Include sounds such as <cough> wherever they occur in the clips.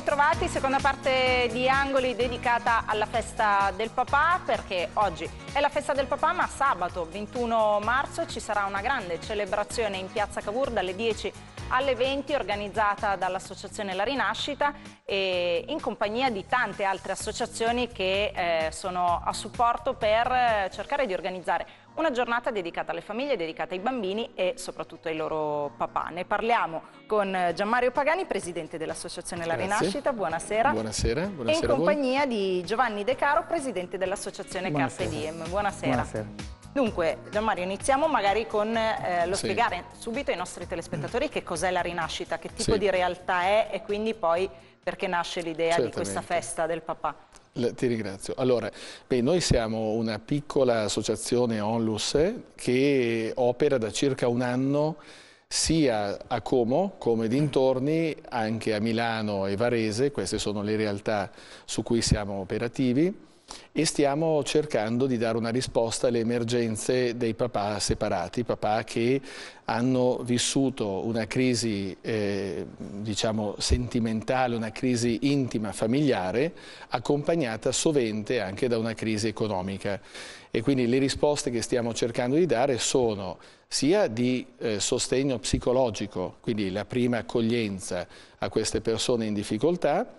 ritrovati, seconda parte di Angoli dedicata alla festa del papà perché oggi è la festa del papà ma sabato 21 marzo ci sarà una grande celebrazione in piazza Cavour dalle 10 alle 20 organizzata dall'associazione La Rinascita e in compagnia di tante altre associazioni che eh, sono a supporto per eh, cercare di organizzare una giornata dedicata alle famiglie, dedicata ai bambini e soprattutto ai loro papà. Ne parliamo con Gianmario Pagani, presidente dell'Associazione La Rinascita. Buonasera. Buonasera. buonasera e in compagnia di Giovanni De Caro, presidente dell'Associazione Carpe Diem. Buonasera. buonasera. Dunque, Gianmario, iniziamo magari con eh, lo sì. spiegare subito ai nostri telespettatori che cos'è la rinascita, che tipo sì. di realtà è e quindi poi perché nasce l'idea di questa festa del papà. Ti ringrazio. Allora, beh, noi siamo una piccola associazione Onlus che opera da circa un anno sia a Como come dintorni, anche a Milano e Varese, queste sono le realtà su cui siamo operativi e stiamo cercando di dare una risposta alle emergenze dei papà separati, papà che hanno vissuto una crisi eh, diciamo sentimentale, una crisi intima familiare accompagnata sovente anche da una crisi economica e quindi le risposte che stiamo cercando di dare sono sia di eh, sostegno psicologico, quindi la prima accoglienza a queste persone in difficoltà,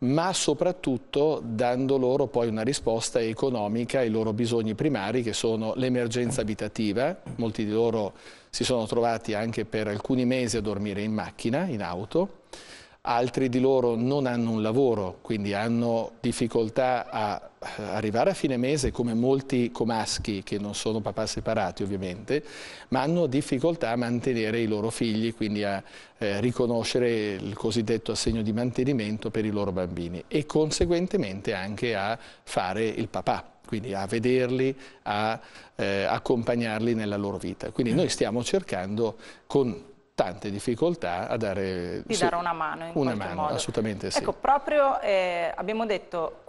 ma soprattutto dando loro poi una risposta economica ai loro bisogni primari che sono l'emergenza abitativa, molti di loro si sono trovati anche per alcuni mesi a dormire in macchina, in auto, altri di loro non hanno un lavoro, quindi hanno difficoltà a eh, arrivare a fine mese come molti comaschi che non sono papà separati ovviamente, ma hanno difficoltà a mantenere i loro figli, quindi a eh, riconoscere il cosiddetto assegno di mantenimento per i loro bambini e conseguentemente anche a fare il papà quindi a vederli, a eh, accompagnarli nella loro vita. Quindi mm. noi stiamo cercando con tante difficoltà a dare, di dare una mano in una mano, modo. assolutamente sì. Ecco, proprio eh, abbiamo detto,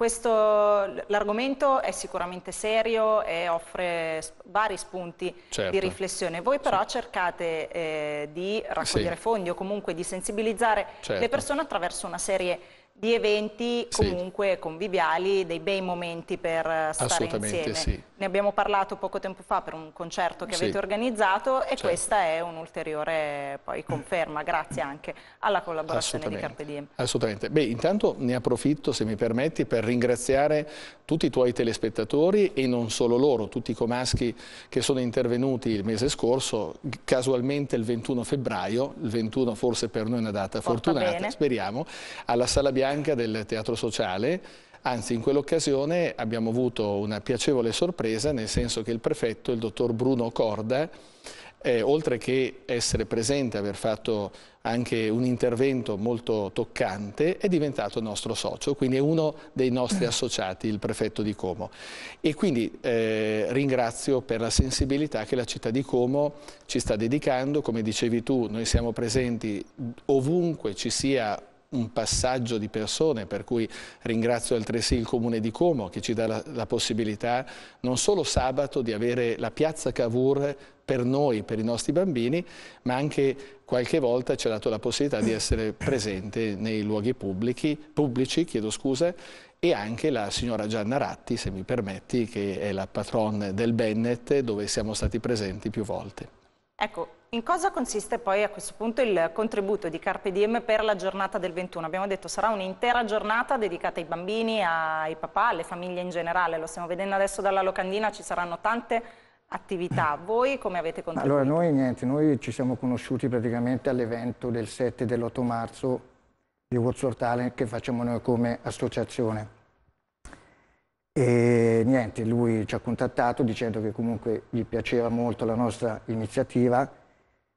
l'argomento è sicuramente serio e offre vari spunti certo. di riflessione. Voi però sì. cercate eh, di raccogliere sì. fondi o comunque di sensibilizzare certo. le persone attraverso una serie di eventi comunque sì. conviviali, dei bei momenti per eh, stare assolutamente insieme. Assolutamente sì. Ne abbiamo parlato poco tempo fa per un concerto che sì. avete organizzato e certo. questa è un'ulteriore conferma, grazie anche alla collaborazione di Carpe Diem. Assolutamente. Beh, intanto ne approfitto, se mi permetti, per ringraziare tutti i tuoi telespettatori e non solo loro, tutti i comaschi che sono intervenuti il mese scorso, casualmente il 21 febbraio, il 21 forse per noi è una data Porta fortunata, bene. speriamo, alla Sala Bianca del Teatro Sociale Anzi, in quell'occasione abbiamo avuto una piacevole sorpresa, nel senso che il prefetto, il dottor Bruno Corda, eh, oltre che essere presente, aver fatto anche un intervento molto toccante, è diventato nostro socio, quindi è uno dei nostri mm. associati, il prefetto di Como. E quindi eh, ringrazio per la sensibilità che la città di Como ci sta dedicando, come dicevi tu, noi siamo presenti ovunque ci sia un passaggio di persone, per cui ringrazio altresì il Comune di Como che ci dà la, la, possibilità non solo sabato di avere la piazza Cavour per noi, per i nostri bambini, ma anche qualche volta ci ha dato la possibilità di essere presente nei luoghi pubblici, pubblici scusa, e anche la signora Gianna Ratti, se mi permetti, che è la patron del Bennett, dove siamo stati presenti più volte. Ecco, in cosa consiste poi a questo punto il contributo di Carpe Diem per la giornata del 21? Abbiamo detto sarà un'intera giornata dedicata ai bambini, ai papà, alle famiglie in generale, lo stiamo vedendo adesso dalla locandina, ci saranno tante attività. Mm. Voi come avete contribuito? Allora noi niente, noi ci siamo conosciuti praticamente all'evento del 7 e dell'8 marzo di World Talent che facciamo noi come associazione. E niente, lui ci ha contattato dicendo che comunque gli piaceva molto la nostra iniziativa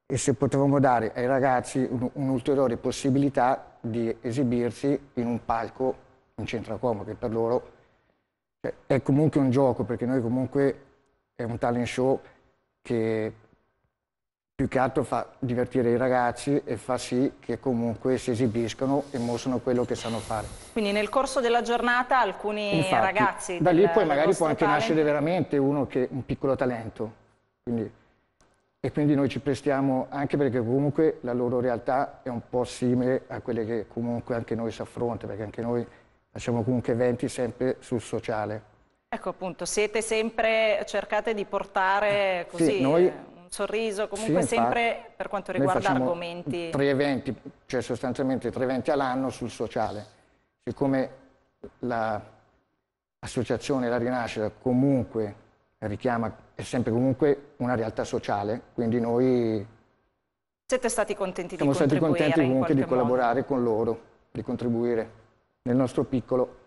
e se potevamo dare ai ragazzi un'ulteriore possibilità di esibirsi in un palco in centro a Como, che per loro cioè, è comunque un gioco, perché noi comunque è un talent show che più che altro fa divertire i ragazzi e fa sì che comunque si esibiscono e mostrano quello che sanno fare. Quindi nel corso della giornata alcuni Infatti, ragazzi... Da lì poi magari può anche talent. nascere veramente uno che è un piccolo talento. Quindi, e quindi noi ci prestiamo anche perché comunque la loro realtà è un po' simile a quelle che comunque anche noi si affronta, perché anche noi facciamo comunque eventi sempre sul sociale. Ecco appunto, siete sempre, cercate di portare così... Sì, noi eh, sorriso, comunque sì, infatti, sempre per quanto riguarda argomenti. Tre eventi, cioè sostanzialmente tre eventi all'anno sul sociale. Siccome l'associazione La Rinascita comunque richiama, è sempre comunque una realtà sociale, quindi noi... Siete stati contenti di Siamo stati contenti comunque di collaborare modo. con loro, di contribuire nel nostro piccolo.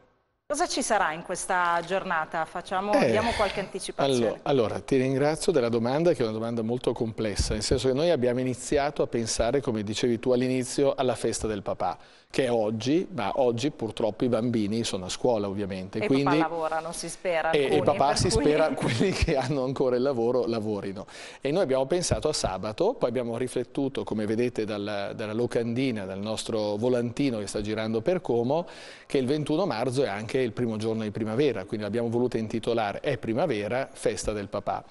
Cosa ci sarà in questa giornata? Facciamo, eh, diamo qualche anticipazione. Allora, allora, ti ringrazio della domanda che è una domanda molto complessa, nel senso che noi abbiamo iniziato a pensare, come dicevi tu all'inizio, alla festa del papà, che è oggi, ma oggi purtroppo i bambini sono a scuola ovviamente. E quindi, papà lavorano, si spera. Eh, alcuni, e, e papà si cui... spera <laughs> quelli che hanno ancora il lavoro lavorino. E noi abbiamo pensato a sabato, poi abbiamo riflettuto, come vedete dalla, dalla locandina, dal nostro volantino che sta girando per Como, che il 21 marzo è anche anche il primo giorno di primavera, quindi l'abbiamo voluta intitolare È primavera, festa del papà,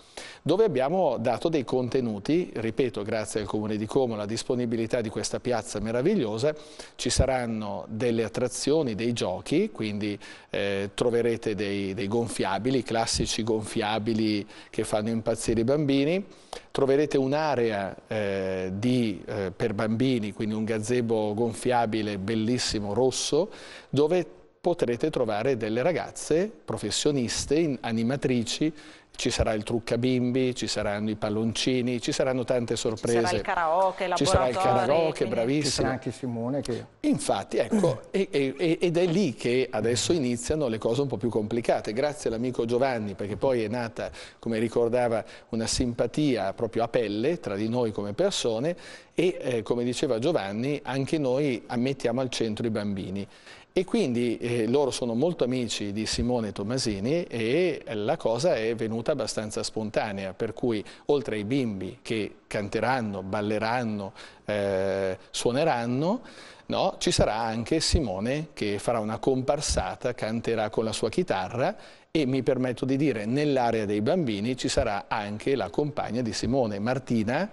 dove abbiamo dato dei contenuti, ripeto grazie al Comune di Como, la disponibilità di questa piazza meravigliosa, ci saranno delle attrazioni, dei giochi, quindi eh, troverete dei, dei gonfiabili, classici gonfiabili che fanno impazzire i bambini, troverete un'area eh, eh, per bambini, quindi un gazebo gonfiabile bellissimo rosso, dove potrete trovare delle ragazze professioniste, animatrici, ci sarà il trucca bimbi, ci saranno i palloncini, ci saranno tante sorprese. Ci sarà il karaoke, la Ci sarà il karaoke, bravissimo. Ci sarà anche Simone che... Infatti, ecco, e, e, ed è lì che adesso iniziano le cose un po' più complicate. Grazie all'amico Giovanni, perché poi è nata, come ricordava, una simpatia proprio a pelle tra di noi come persone e, eh, come diceva Giovanni, anche noi ammettiamo al centro i bambini. E quindi eh, loro sono molto amici di Simone Tomasini e la cosa è venuta abbastanza spontanea, per cui oltre ai bimbi che canteranno, balleranno, eh, suoneranno, no, ci sarà anche Simone che farà una comparsata, canterà con la sua chitarra e mi permetto di dire nell'area dei bambini ci sarà anche la compagna di Simone, Martina,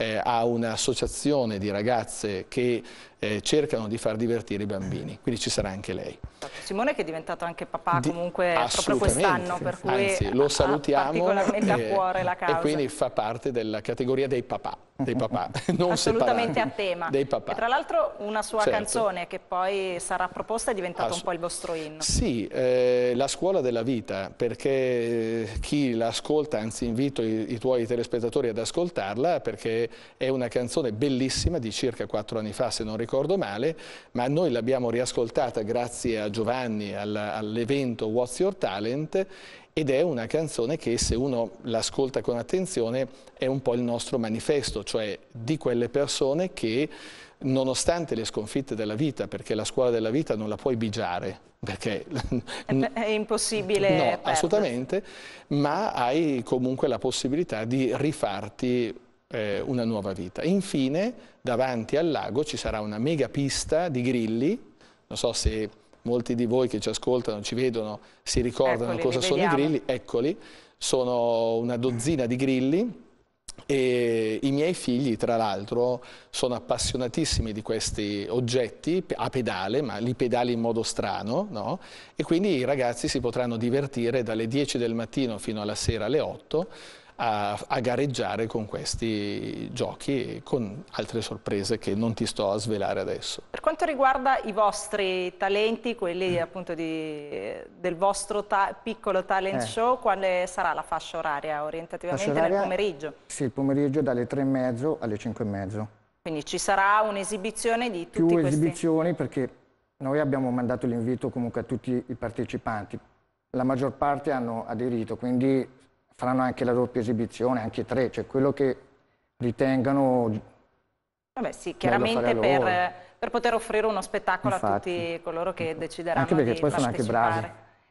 eh, ha un'associazione di ragazze che eh, cercano di far divertire i bambini, quindi ci sarà anche lei. Simone che è diventato anche papà di, comunque proprio quest'anno, per cui Anzi, lo salutiamo particolarmente e, a eh, cuore la causa. E quindi fa parte della categoria dei papà, dei papà <laughs> <laughs> non assolutamente a tema. Dei papà. E tra l'altro una sua certo. canzone che poi sarà proposta è diventata Ass un po' il vostro inno. Sì, eh, la scuola della vita, perché eh, chi l'ascolta, anzi invito i, i tuoi telespettatori ad ascoltarla, perché è una canzone bellissima di circa quattro anni fa, se non ricordo ricordo male, ma noi l'abbiamo riascoltata grazie a Giovanni all'evento What's Your Talent ed è una canzone che se uno l'ascolta con attenzione è un po' il nostro manifesto, cioè di quelle persone che nonostante le sconfitte della vita, perché la scuola della vita non la puoi bigiare, perché <laughs> è impossibile. No, perdersi. assolutamente, ma hai comunque la possibilità di rifarti eh, una nuova vita. infine, davanti al lago ci sarà una mega pista di grilli, non so se molti di voi che ci ascoltano, ci vedono, si ricordano eccoli, cosa sono i grilli, eccoli, sono una dozzina di grilli e i miei figli tra l'altro sono appassionatissimi di questi oggetti a pedale, ma li pedali in modo strano, no? E quindi i ragazzi si potranno divertire dalle 10 del mattino fino alla sera alle 8 a, a gareggiare con questi giochi e con altre sorprese che non ti sto a svelare adesso. Per quanto riguarda i vostri talenti, quelli mm. appunto di, del vostro ta piccolo talent eh. show, quale sarà la fascia oraria orientativamente fascia oraria, nel pomeriggio? Sì, il pomeriggio dalle tre e mezzo alle cinque e mezzo. Quindi ci sarà un'esibizione di tutti Più questi... esibizioni perché noi abbiamo mandato l'invito comunque a tutti i partecipanti. La maggior parte hanno aderito, quindi faranno anche la doppia esibizione, anche tre, cioè quello che ritengano... Vabbè sì, chiaramente per, per, poter offrire uno spettacolo Infatti. a tutti coloro che decideranno Anche perché poi sono anche bravi.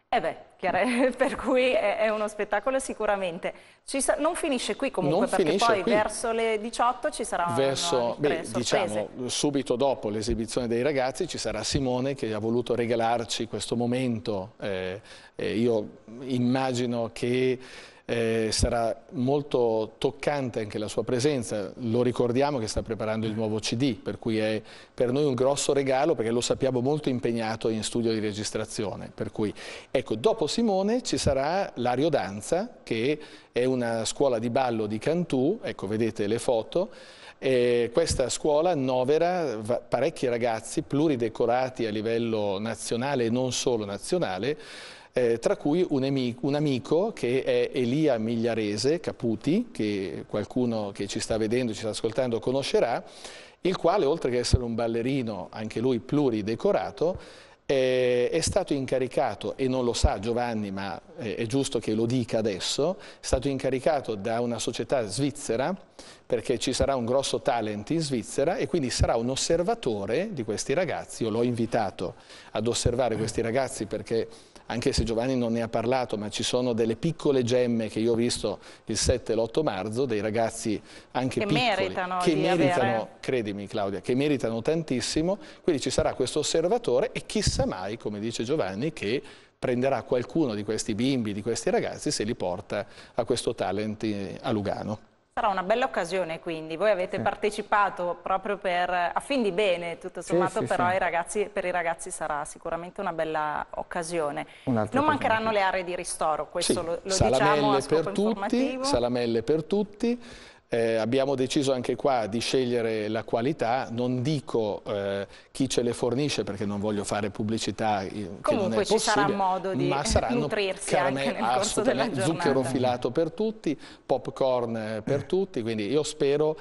Eh beh, chiaro, <laughs> per cui è, uno spettacolo sicuramente. Sa, non finisce qui comunque, non perché poi qui. verso le 18 ci sarà verso, un beh, diciamo, subito dopo l'esibizione dei ragazzi ci sarà Simone che ha voluto regalarci questo momento. Eh, eh, io immagino che eh, sarà molto toccante anche la sua presenza, lo ricordiamo che sta preparando il nuovo CD, per cui è per noi un grosso regalo perché lo sappiamo molto impegnato in studio di registrazione, per cui ecco, dopo Simone ci sarà l'Ario Danza che è una scuola di ballo di Cantù, ecco vedete le foto, e questa scuola annovera parecchi ragazzi pluridecorati a livello nazionale e non solo nazionale, eh, tra cui un, amico, un amico che è Elia Migliarese Caputi, che qualcuno che ci sta vedendo, ci sta ascoltando conoscerà, il quale oltre che essere un ballerino, anche lui pluridecorato, è stato incaricato, e non lo sa Giovanni, ma è giusto che lo dica adesso, è stato incaricato da una società svizzera, perché ci sarà un grosso talent in Svizzera e quindi sarà un osservatore di questi ragazzi. Io l'ho invitato ad osservare questi ragazzi perché anche se Giovanni non ne ha parlato, ma ci sono delle piccole gemme che io ho visto il 7 e l'8 marzo, dei ragazzi anche che piccoli, meritano che meritano, avere... credimi Claudia, che meritano tantissimo, quindi ci sarà questo osservatore e chissà mai, come dice Giovanni, che prenderà qualcuno di questi bimbi, di questi ragazzi, se li porta a questo talent eh, a Lugano. Sarà una bella occasione quindi, voi avete sì. partecipato proprio per, a fin di bene tutto sommato, sì, però sì, ragazzi, per i ragazzi sarà sicuramente una bella occasione. Un non mancheranno le aree di ristoro, questo lo, lo diciamo a scopo per tutti, Salamelle per tutti. Eh, abbiamo deciso anche qua di scegliere la qualità, non dico eh, chi ce le fornisce perché non voglio fare pubblicità eh, Comunque ci sarà modo di ma saranno nutrirsi carne, anche nel corso della giornata. Zucchero filato per tutti, popcorn eh, per tutti, quindi io spero...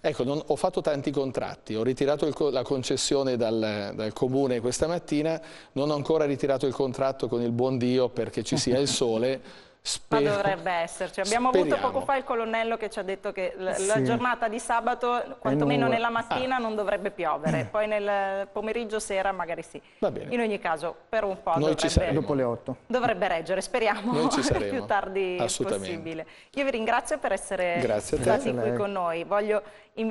Ecco, non, ho fatto tanti contratti, ho ritirato il, la concessione dal, dal, comune questa mattina, non ho ancora ritirato il contratto con il buon Dio perché ci sia il sole, <laughs> Spero. Ma dovrebbe esserci. Abbiamo Speriamo. avuto poco fa il colonnello che ci ha detto che sì. la giornata di sabato, quantomeno nella mattina, ah. non dovrebbe piovere. Eh. Poi nel pomeriggio, sera, magari sì. In ogni caso, per un po' Noi dovrebbe... Dopo le 8. Dovrebbe reggere. Speriamo <laughs> il più tardi possibile. Io vi ringrazio per essere stati qui con noi. Voglio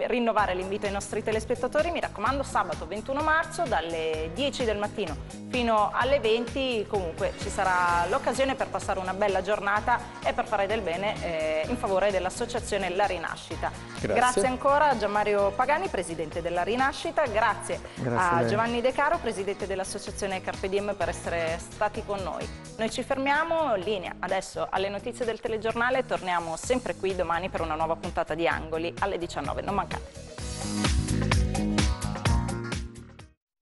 rinnovare l'invito ai nostri telespettatori, mi raccomando sabato 21 marzo dalle 10 del mattino fino alle 20 comunque ci sarà l'occasione per passare una bella giornata e per fare del bene eh, in favore dell'associazione La Rinascita. Grazie. grazie. ancora a Gianmario Pagani, presidente della Rinascita, grazie, grazie a Giovanni De Caro, presidente dell'associazione Carpe Diem per essere stati con noi. Noi ci fermiamo, linea adesso alle notizie del telegiornale, torniamo sempre qui domani per una nuova puntata di Angoli alle 19.00. Macá.